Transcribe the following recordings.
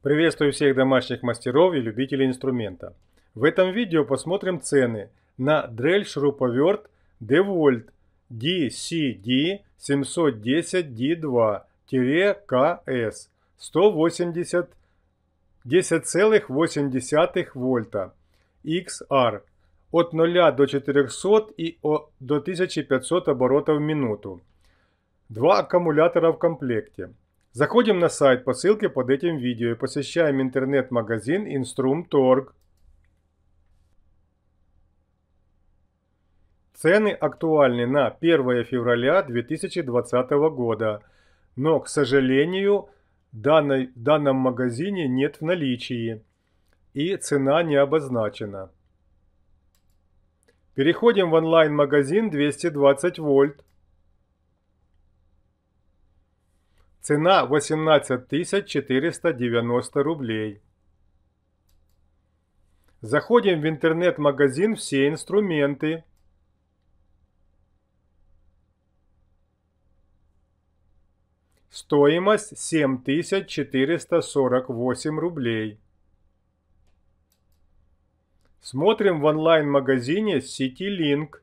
Приветствую всех домашних мастеров и любителей инструмента. В этом видео посмотрим цены на дрель шуруповерт DeWalt DCD 710D2-KS 180 10,8 вольта XR от 0 до 400 и до 1500 оборотов в минуту. Два аккумулятора в комплекте – Заходим на сайт по ссылке под этим видео и посещаем интернет-магазин Инструмторг. Цены актуальны на 1 февраля 2020 года, но, к сожалению, данной, в данном магазине нет в наличии и цена не обозначена. Переходим в онлайн-магазин 220 вольт. Цена 18 490 рублей. Заходим в интернет-магазин «Все инструменты». Стоимость 7448 рублей. Смотрим в онлайн-магазине «Ситилинк».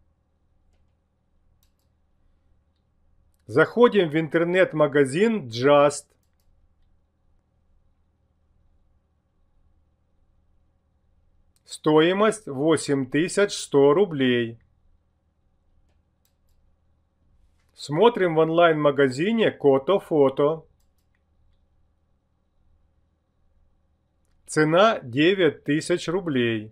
Заходим в интернет-магазин Just. Стоимость 8100 рублей. Смотрим в онлайн-магазине Кото-фото. Цена 9000 рублей.